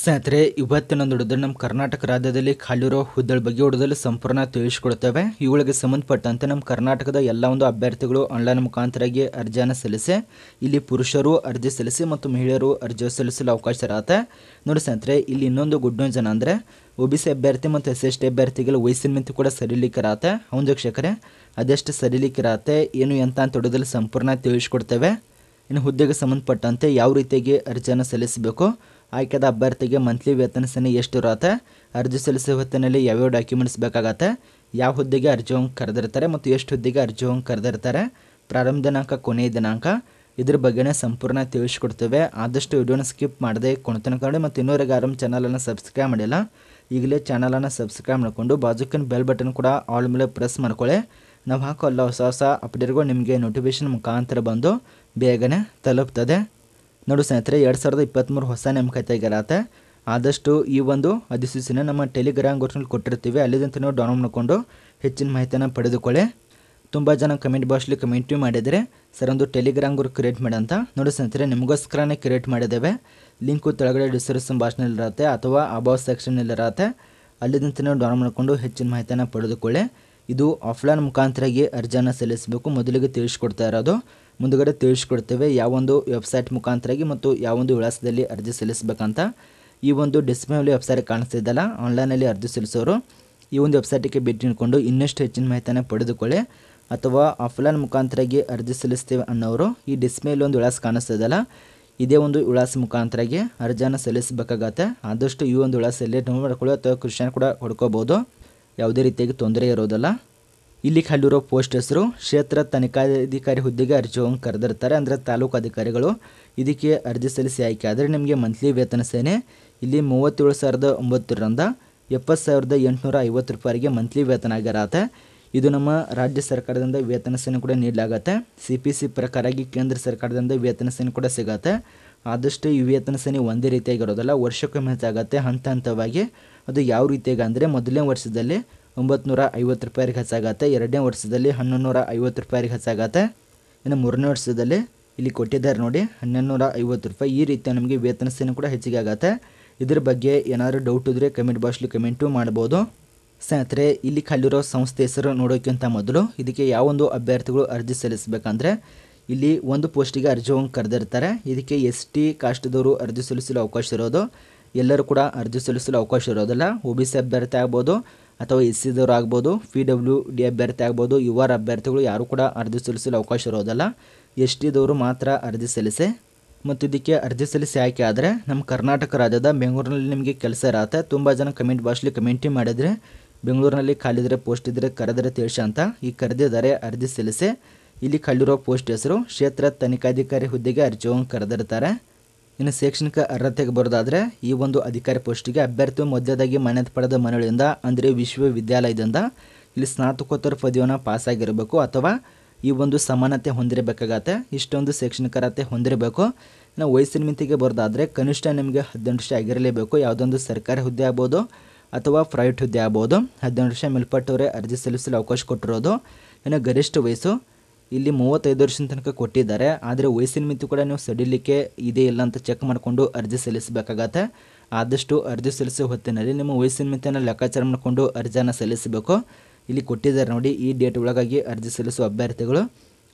ಸ್ನೇಹಿತರೆ ಇವತ್ತಿನೊಂದು ಹಿಡಿದು ನಮ್ಮ ಕರ್ನಾಟಕ ರಾಜ್ಯದಲ್ಲಿ ಖಾಲಿರೋ ಹುದ್ದೆಗಳ ಬಗ್ಗೆ ಹುಡುಗಲು ಸಂಪೂರ್ಣ ತಿಳಿಸಿಕೊಡ್ತೇವೆ ಇವುಗಳಿಗೆ ಸಂಬಂಧಪಟ್ಟಂತೆ ನಮ್ಮ ಕರ್ನಾಟಕದ ಎಲ್ಲ ಒಂದು ಅಭ್ಯರ್ಥಿಗಳು ಆನ್ಲೈನ್ ಮುಖಾಂತರಾಗಿ ಅರ್ಜಿಯನ್ನು ಸಲ್ಲಿಸಿ ಇಲ್ಲಿ ಪುರುಷರು ಅರ್ಜಿ ಸಲ್ಲಿಸಿ ಮತ್ತು ಮಹಿಳೆಯರು ಅರ್ಜಿ ಸಲ್ಲಿಸಲು ಅವಕಾಶ ಇರತ್ತೆ ನೋಡಿ ಸ್ನೇಹಿತರೆ ಇಲ್ಲಿ ಇನ್ನೊಂದು ಗುಡ್ ನ್ಯೂಸ್ ಜನ ಅಂದರೆ ಒ ಬಿ ಸಿ ಅಭ್ಯರ್ಥಿ ಮತ್ತು ಎಸ್ ಎಸ್ ಟಿ ಅಭ್ಯರ್ಥಿಗಳು ವಯಸ್ಸಿನ ಮಿತಿ ಕೂಡ ಇರತ್ತೆ ಹೌದು ಶಿಕ್ಷಕರೇ ಅದೆಷ್ಟು ಇರತ್ತೆ ಏನು ಎಂತ ಅಂತ ಹೊಡೆದಲು ಸಂಪೂರ್ಣ ತಿಳಿಸ್ಕೊಡ್ತೇವೆ ಇನ್ನು ಹುದ್ದೆಗೆ ಸಂಬಂಧಪಟ್ಟಂತೆ ಯಾವ ರೀತಿಯಾಗಿ ಅರ್ಜಿಯನ್ನು ಸಲ್ಲಿಸಬೇಕು ಆಯ್ಕೆದ ಅಭ್ಯರ್ಥಿಗೆ ಮಂತ್ಲಿ ವೇತನ ಎಷ್ಟು ಇರುತ್ತೆ ಅರ್ಜಿ ಸಲ್ಲಿಸುವ ಹೊತ್ತಿನಲ್ಲಿ ಯಾವ್ಯಾವ ಡಾಕ್ಯುಮೆಂಟ್ಸ್ ಬೇಕಾಗತ್ತೆ ಯಾವ ಹುದ್ದೆಗೆ ಅರ್ಜಿ ಹೋಗಿ ಕರೆದಿರ್ತಾರೆ ಮತ್ತು ಎಷ್ಟು ಹುದ್ದೆಗೆ ಅರ್ಜಿ ಹೋಗಿ ಕರೆದಿರ್ತಾರೆ ಪ್ರಾರಂಭ ದಿನಾಂಕ ಕೊನೆಯ ದಿನಾಂಕ ಇದ್ರ ಬಗ್ಗೆನೇ ಸಂಪೂರ್ಣ ತಿಳಿಸ್ಕೊಡ್ತೇವೆ ಆದಷ್ಟು ವಿಡಿಯೋನ ಸ್ಕಿಪ್ ಮಾಡದೆ ಕೊಣ್ತನಕೊಂಡು ಮತ್ತು ಇನ್ನೂರಿಗೆ ಆರಂಭ ಚಾನಲನ್ನು ಸಬ್ಸ್ಕ್ರೈಬ್ ಮಾಡಿಲ್ಲ ಈಗಲೇ ಚಾನಲನ್ನು ಸಬ್ಸ್ಕ್ರೈಬ್ ಮಾಡಿಕೊಂಡು ಬಾಜುಕಿನ ಬೆಲ್ ಬಟನ್ ಕೂಡ ಆಲ್ ಮೇಲೆ ಪ್ರೆಸ್ ಮಾಡ್ಕೊಳ್ಳಿ ನಾವು ಹಾಕೋ ಎಲ್ಲ ಹೊಸ ಹೊಸ ಅಪ್ಡೇಟ್ಗಳು ನಿಮಗೆ ನೋಟಿಫಿಕೇಷನ್ ಮುಖಾಂತರ ಬಂದು ಬೇಗನೆ ತಲುಪ್ತದೆ ನೋಡು ಸ್ನೇಹಿತರೆ ಎರಡು ಸಾವಿರದ ಇಪ್ಪತ್ತ್ಮೂರು ಹೊಸ ನೇಮ್ ಆದಷ್ಟು ಈ ಒಂದು ಅಧಿಸೂಚನೆ ನಮ್ಮ ಟೆಲಿಗ್ರಾಮ್ ಗ್ರೂಪ್ನಲ್ಲಿ ಕೊಟ್ಟಿರ್ತೀವಿ ಅಲ್ಲಿದಂತ ನೀವು ಡೌನ್ಲೋಡ್ ಮಾಡಿಕೊಂಡು ಹೆಚ್ಚಿನ ಮಾಹಿತಿಯನ್ನು ಪಡೆದುಕೊಳ್ಳಿ ತುಂಬ ಜನ ಕಮೆಂಟ್ ಕಮೆಂಟ್ ಭೀ ಮಾಡಿದರೆ ಸರ್ ಒಂದು ಟೆಲಿಗ್ರಾಮ್ ಗ್ರೂಪ್ ಕ್ರಿಯೇಟ್ ಅಂತ ನೋಡಿ ಸ್ನೇಹಿತರೆ ನಿಮಗೋಸ್ಕರನೇ ಕ್ರಿಯೇಟ್ ಮಾಡಿದ್ದೇವೆ ಲಿಂಕು ತೆಳಗಡೆ ಡಿಸ್ಕ್ರಿಪ್ಷನ್ ಬಾಕ್ಸ್ನಲ್ಲಿರುತ್ತೆ ಅಥವಾ ಅಬೌವ್ ಸೆಕ್ಷನ್ನಲ್ಲಿರತ್ತೆ ಅಲ್ಲಿದಂತ ನೀವು ಡೌನ್ಲೋಡ್ ಮಾಡಿಕೊಂಡು ಹೆಚ್ಚಿನ ಮಾಹಿತಿಯನ್ನು ಪಡೆದುಕೊಳ್ಳಿ ಇದು ಆಫ್ಲೈನ್ ಮುಖಾಂತರಾಗಿ ಅರ್ಜಿಯನ್ನು ಸಲ್ಲಿಸಬೇಕು ಮೊದಲಿಗೆ ತಿಳಿಸ್ಕೊಡ್ತಾ ಇರೋದು ಮುಂದುಗಡೆ ತಿಳಿಸ್ಕೊಡ್ತೇವೆ ಯಾವೊಂದು ವೆಬ್ಸೈಟ್ ಮುಖಾಂತರಾಗಿ ಮತ್ತು ಯಾವೊಂದು ವಿಳಾಸದಲ್ಲಿ ಅರ್ಜಿ ಸಲ್ಲಿಸಬೇಕಂತ ಈ ಒಂದು ಡಿಸ್ಪ್ಲೇಲಿ ವೆಬ್ಸೈಟ್ ಕಾಣಿಸ್ತಿದ್ದಲ್ಲ ಆನ್ಲೈನಲ್ಲಿ ಅರ್ಜಿ ಸಲ್ಲಿಸೋರು ಈ ಒಂದು ವೆಬ್ಸೈಟಿಗೆ ಭೇಟಿ ನೀಡಿಕೊಂಡು ಇನ್ನಷ್ಟು ಹೆಚ್ಚಿನ ಮಾಹಿತಿಯನ್ನು ಪಡೆದುಕೊಳ್ಳಿ ಅಥವಾ ಆಫ್ಲೈನ್ ಮುಖಾಂತರಾಗಿ ಅರ್ಜಿ ಸಲ್ಲಿಸ್ತೇವೆ ಅನ್ನೋರು ಈ ಡಿಸ್ಪ್ಲೇಲಿ ಒಂದು ವಿಳಾಸ ಕಾಣಿಸ್ತಿದ್ದಲ್ಲ ಇದೇ ಒಂದು ವಿಳಾಸ ಮುಖಾಂತರಾಗಿ ಅರ್ಜಿಯನ್ನು ಸಲ್ಲಿಸಬೇಕಾಗತ್ತೆ ಆದಷ್ಟು ಈ ಒಂದು ವಿಳಾಸಲ್ಲಿ ನೋವು ಮಾಡ್ಕೊಳ್ಳಿ ಅಥವಾ ಕೃಷಿಯನ್ನು ಕೂಡ ಹೊಡ್ಕೋಬೋದು ಯಾವುದೇ ರೀತಿಯಾಗಿ ತೊಂದರೆ ಇರೋದಿಲ್ಲ ಇಲ್ಲಿ ಖಾಲಿರೋ ಪೋಸ್ಟ್ ಹೆಸರು ಕ್ಷೇತ್ರ ತನಿಖಾಧಿಕಾರಿ ಹುದ್ದೆಗೆ ಅರ್ಜಿಯನ್ನು ಕರೆದಿರ್ತಾರೆ ಅಂದರೆ ತಾಲೂಕು ಅಧಿಕಾರಿಗಳು ಇದಕ್ಕೆ ಅರ್ಜಿ ಸಲ್ಲಿಸಿ ಆಯ್ಕೆ ಆದರೆ ನಿಮಗೆ ಮಂತ್ಲಿ ವೇತನ ಸೇನೆ ಇಲ್ಲಿ ಮೂವತ್ತೇಳು ಸಾವಿರದ ಒಂಬತ್ತರಿಂದ ಎಪ್ಪತ್ತು ಸಾವಿರದ ಎಂಟುನೂರ ಐವತ್ತು ರೂಪಾಯಿಗೆ ಮಂತ್ಲಿ ವೇತನ ಆಗಿರತ್ತೆ ಇದು ನಮ್ಮ ರಾಜ್ಯ ಸರ್ಕಾರದಿಂದ ವೇತನ ಸೇನೆ ಕೂಡ ನೀಡಲಾಗತ್ತೆ ಸಿ ಪಿ ಸಿ ಪ್ರಕಾರಾಗಿ ಕೇಂದ್ರ ಸರ್ಕಾರದಿಂದ ವೇತನ ಸೇನೆ ಕೂಡ ಸಿಗತ್ತೆ ಆದಷ್ಟು ಈ ವೇತನ ಸೇನೆ ಒಂದೇ ರೀತಿಯಾಗಿರೋದಲ್ಲ ವರ್ಷಕ್ಕೊಮ್ಮೆ ಆಗತ್ತೆ ಹಂತ ಹಂತವಾಗಿ ಅದು ಯಾವ ರೀತಿಯಾಗಿ ಅಂದರೆ ಮೊದಲನೇ ವರ್ಷದಲ್ಲಿ ಒಂಬತ್ತು ಐವತ್ತು ರೂಪಾಯಿಗೆ ಹೆಚ್ಚಾಗತ್ತೆ ಎರಡನೇ ವರ್ಷದಲ್ಲಿ ಹನ್ನೊಂದು ಐವತ್ತು ರೂಪಾಯಿಗೆ ಹೆಚ್ಚಾಗತ್ತೆ ಇನ್ನು ಮೂರನೇ ವರ್ಷದಲ್ಲಿ ಇಲ್ಲಿ ಕೊಟ್ಟಿದ್ದಾರೆ ನೋಡಿ ಹನ್ನೆರಡು ನೂರ ಐವತ್ತು ರೂಪಾಯಿ ಈ ರೀತಿಯ ನಮಗೆ ವೇತನ ಸೇನೆ ಕೂಡ ಹೆಚ್ಚಿಗೆ ಆಗತ್ತೆ ಇದ್ರ ಬಗ್ಗೆ ಏನಾದರೂ ಡೌಟ್ ಇದ್ದರೆ ಕಮೆಂಟ್ ಬಾಕ್ಸ್ಲಿ ಕಮೆಂಟು ಮಾಡ್ಬೋದು ಸ್ನೇಹಿತರೆ ಇಲ್ಲಿ ಕಾಲಿರೋ ಸಂಸ್ಥೆ ಹೆಸರು ನೋಡೋಕ್ಕಿಂತ ಮೊದಲು ಇದಕ್ಕೆ ಯಾವೊಂದು ಅಭ್ಯರ್ಥಿಗಳು ಅರ್ಜಿ ಸಲ್ಲಿಸಬೇಕಂದ್ರೆ ಇಲ್ಲಿ ಒಂದು ಪೋಸ್ಟಿಗೆ ಅರ್ಜಿ ಹೋಗಿ ಕರೆದಿರ್ತಾರೆ ಇದಕ್ಕೆ ಎಸ್ ಟಿ ಕಾಸ್ಟ್ದವರು ಅರ್ಜಿ ಸಲ್ಲಿಸಲು ಅವಕಾಶ ಇರೋದು ಎಲ್ಲರೂ ಕೂಡ ಅರ್ಜಿ ಸಲ್ಲಿಸಲು ಅವಕಾಶ ಇರೋದಿಲ್ಲ ಒ ಬಿ ಸಿ ಅಭ್ಯರ್ಥಿ ಆಗ್ಬೋದು ಅಥವಾ ಎಸ್ ಸಿ ದವರು ಆಗ್ಬೋದು ಪಿ ಡಬ್ಲ್ಯೂ ಡಿ ಅಭ್ಯರ್ಥಿ ಆಗ್ಬೋದು ಯುವ ಅಭ್ಯರ್ಥಿಗಳು ಯಾರು ಕೂಡ ಅರ್ಜಿ ಸಲ್ಲಿಸಲು ಅವಕಾಶ ಇರೋದಲ್ಲ ಎಸ್ ದವರು ಮಾತ್ರ ಅರ್ಜಿ ಸಲ್ಲಿಸಿ ಮತ್ತು ಇದಕ್ಕೆ ಅರ್ಜಿ ಸಲ್ಲಿಸಿ ಆಯ್ಕೆ ಆದರೆ ನಮ್ಮ ಕರ್ನಾಟಕ ರಾಜ್ಯದ ಬೆಂಗಳೂರಿನಲ್ಲಿ ನಿಮಗೆ ಕೆಲಸ ಇರತ್ತೆ ತುಂಬ ಜನ ಕಮೆಂಟ್ ಬಾಕ್ಸ್ಲಿ ಕಮೆಂಟಿ ಮಾಡಿದರೆ ಬೆಂಗಳೂರಿನಲ್ಲಿ ಖಾಲಿದ್ರೆ ಪೋಸ್ಟ್ ಇದ್ದರೆ ಕರೆದರೆ ತಿಳಿಸಿ ಅಂತ ಈ ಕರೆದಿದ್ದಾರೆ ಅರ್ಜಿ ಸಲ್ಲಿಸಿ ಇಲ್ಲಿ ಖಾಲಿರೋ ಪೋಸ್ಟ್ ಹೆಸರು ಕ್ಷೇತ್ರ ತನಿಖಾಧಿಕಾರಿ ಹುದ್ದೆಗೆ ಹೋಗಿ ಕರೆದಿರ್ತಾರೆ ಇನ್ನು ಶೈಕ್ಷಣಿಕ ಅರ್ಹತೆಗೆ ಬರೋದಾದರೆ ಈ ಒಂದು ಅಧಿಕಾರಿ ಪೋಸ್ಟಿಗೆ ಅಭ್ಯರ್ಥಿ ಮೊದಲದಾಗಿ ಮಾನ್ಯತೆ ಪಡೆದ ಮನೆಯಿಂದ ಅಂದರೆ ವಿಶ್ವವಿದ್ಯಾಲಯದಿಂದ ಇಲ್ಲಿ ಸ್ನಾತಕೋತ್ತರ ಪದವಿಯನ್ನು ಪಾಸಾಗಿರಬೇಕು ಅಥವಾ ಈ ಒಂದು ಸಮಾನತೆ ಹೊಂದಿರಬೇಕಾಗತ್ತೆ ಇಷ್ಟೊಂದು ಶೈಕ್ಷಣಿಕ ಅರ್ಹತೆ ಹೊಂದಿರಬೇಕು ಇನ್ನು ವಯಸ್ಸಿನ ಮಿತಿಗೆ ಬರೋದಾದರೆ ಕನಿಷ್ಠ ನಿಮಗೆ ಹದಿನೆಂಟು ವರ್ಷ ಆಗಿರಲೇಬೇಕು ಯಾವುದೊಂದು ಸರ್ಕಾರಿ ಹುದ್ದೆ ಆಗ್ಬೋದು ಅಥವಾ ಪ್ರೈವೇಟ್ ಹುದ್ದೆ ಆಗ್ಬೋದು ಹದಿನೆಂಟು ವರ್ಷ ಮೇಲ್ಪಟ್ಟವರೇ ಅರ್ಜಿ ಸಲ್ಲಿಸಲು ಅವಕಾಶ ಕೊಟ್ಟಿರೋದು ಇನ್ನು ಗರಿಷ್ಠ ವಯಸ್ಸು ಇಲ್ಲಿ ಮೂವತ್ತೈದು ವರ್ಷದ ತನಕ ಕೊಟ್ಟಿದ್ದಾರೆ ಆದರೆ ವಯಸ್ಸಿನ ಮಿತಿ ಕೂಡ ನೀವು ಸಡಿಲಿಕ್ಕೆ ಇದೇ ಇಲ್ಲ ಅಂತ ಚೆಕ್ ಮಾಡಿಕೊಂಡು ಅರ್ಜಿ ಸಲ್ಲಿಸಬೇಕಾಗತ್ತೆ ಆದಷ್ಟು ಅರ್ಜಿ ಸಲ್ಲಿಸುವ ಹೊತ್ತಿನಲ್ಲಿ ನಿಮ್ಮ ವಯಸ್ಸಿನ ಮಿತಿಯನ್ನು ಲೆಕ್ಕಾಚಾರ ಮಾಡಿಕೊಂಡು ಅರ್ಜಿಯನ್ನು ಸಲ್ಲಿಸಬೇಕು ಇಲ್ಲಿ ಕೊಟ್ಟಿದ್ದಾರೆ ನೋಡಿ ಈ ಡೇಟ್ ಒಳಗಾಗಿ ಅರ್ಜಿ ಸಲ್ಲಿಸುವ ಅಭ್ಯರ್ಥಿಗಳು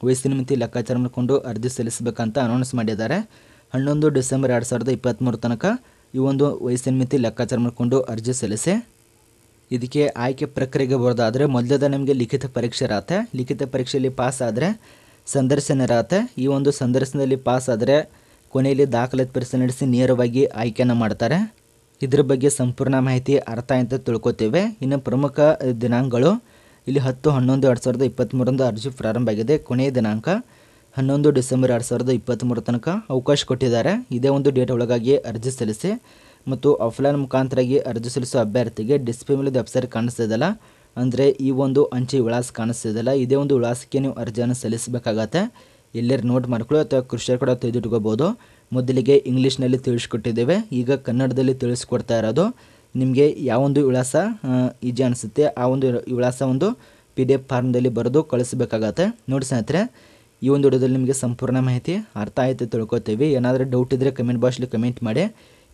ವಯಸ್ಸಿನ ಮಿತಿ ಲೆಕ್ಕಾಚಾರ ಮಾಡಿಕೊಂಡು ಅರ್ಜಿ ಸಲ್ಲಿಸಬೇಕಂತ ಅನೌನ್ಸ್ ಮಾಡಿದ್ದಾರೆ ಹನ್ನೊಂದು ಡಿಸೆಂಬರ್ ಎರಡು ಸಾವಿರದ ಇಪ್ಪತ್ತ್ಮೂರು ತನಕ ಈ ಒಂದು ವಯಸ್ಸಿನ ಮಿತಿ ಲೆಕ್ಕಾಚಾರ ಮಾಡಿಕೊಂಡು ಅರ್ಜಿ ಸಲ್ಲಿಸಿ ಇದಕ್ಕೆ ಆಯ್ಕೆ ಪ್ರಕ್ರಿಯೆಗೆ ಬರೋದಾದರೆ ಮೊದಲದ ನಮಗೆ ಲಿಖಿತ ಪರೀಕ್ಷೆ ಇರತ್ತೆ ಲಿಖಿತ ಪರೀಕ್ಷೆಯಲ್ಲಿ ಪಾಸ್ ಆದರೆ ಸಂದರ್ಶನ ಇರತ್ತೆ ಈ ಒಂದು ಸಂದರ್ಶನದಲ್ಲಿ ಪಾಸ್ ಆದರೆ ಕೊನೆಯಲ್ಲಿ ದಾಖಲಾತಿ ಪರೀಕ್ಷೆ ನಡೆಸಿ ನೇರವಾಗಿ ಆಯ್ಕೆಯನ್ನು ಮಾಡ್ತಾರೆ ಇದರ ಬಗ್ಗೆ ಸಂಪೂರ್ಣ ಮಾಹಿತಿ ಅರ್ಥ ಅಂತ ತಿಳ್ಕೊತೇವೆ ಇನ್ನು ಪ್ರಮುಖ ದಿನಾಂಕಗಳು ಇಲ್ಲಿ ಹತ್ತು ಹನ್ನೊಂದು ಎರಡು ಸಾವಿರದ ಇಪ್ಪತ್ತ್ಮೂರಂದು ಅರ್ಜಿ ಪ್ರಾರಂಭ ಆಗಿದೆ ಕೊನೆಯ ದಿನಾಂಕ ಹನ್ನೊಂದು ಡಿಸೆಂಬರ್ ಎರಡು ಸಾವಿರದ ಇಪ್ಪತ್ತ್ಮೂರು ತನಕ ಅವಕಾಶ ಕೊಟ್ಟಿದ್ದಾರೆ ಇದೇ ಒಂದು ಡೇಟ್ ಒಳಗಾಗಿ ಅರ್ಜಿ ಸಲ್ಲಿಸಿ ಮತ್ತು ಆಫ್ಲೈನ್ ಮುಖಾಂತರಾಗಿ ಅರ್ಜಿ ಸಲ್ಲಿಸೋ ಅಭ್ಯರ್ಥಿಗೆ ಡಿಸ್ಪ್ಲೇ ಮೇಲೆ ವೆಬ್ಸೈಟ್ ಕಾಣಿಸ್ತಿದಲ್ಲ ಅಂದರೆ ಈ ಒಂದು ಅಂಚೆ ವಿಳಾಸ ಕಾಣಿಸ್ತಿದೆಯಲ್ಲ ಇದೇ ಒಂದು ವಿಳಾಸಕ್ಕೆ ನೀವು ಅರ್ಜಿಯನ್ನು ಸಲ್ಲಿಸಬೇಕಾಗತ್ತೆ ಎಲ್ಲರೂ ನೋಟ್ ಮಾಡ್ಕೊಳ್ಳಿ ಅಥವಾ ಕೃಷಿಯರು ಕೂಡ ತೆಗೆದಿಟ್ಕೋಬೋದು ಮೊದಲಿಗೆ ಇಂಗ್ಲೀಷ್ನಲ್ಲಿ ತಿಳಿಸ್ಕೊಟ್ಟಿದ್ದೇವೆ ಈಗ ಕನ್ನಡದಲ್ಲಿ ತಿಳಿಸ್ಕೊಡ್ತಾ ಇರೋದು ನಿಮಗೆ ಯಾವೊಂದು ವಿಳಾಸ ಈಜಿ ಅನಿಸುತ್ತೆ ಆ ಒಂದು ವಿಳಾಸ ಒಂದು ಪಿ ಡಿ ಎಫ್ ಫಾರ್ಮ್ದಲ್ಲಿ ಬರೆದು ಕಳಿಸಬೇಕಾಗತ್ತೆ ನೋಡಿ ಸ್ನೇಹಿತರೆ ಈ ಒಂದು ವಿಡಿಯೋದಲ್ಲಿ ನಿಮಗೆ ಸಂಪೂರ್ಣ ಮಾಹಿತಿ ಅರ್ಥ ಆಯಿತು ತಿಳ್ಕೊತೀವಿ ಏನಾದರೂ ಡೌಟ್ ಇದ್ದರೆ ಕಮೆಂಟ್ ಬಾಕ್ಸಲ್ಲಿ ಕಮೆಂಟ್ ಮಾಡಿ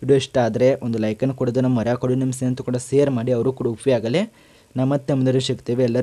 ವಿಡಿಯೋ ಇಷ್ಟ ಆದರೆ ಒಂದು ಲೈಕನ್ನು ಕೊಡೋದು ನಮ್ಮ ಮರ್ಯಾಕೊಡಿ ನಿಮ್ಮ ಸ್ನೇಹಿತರು ಕೂಡ ಶೇರ್ ಮಾಡಿ ಅವರು ಕೂಡ ಆಗಲಿ ನಮ್ಮ ಮತ್ತೆ ಮುಂದೆ ಎಲ್ಲರೂ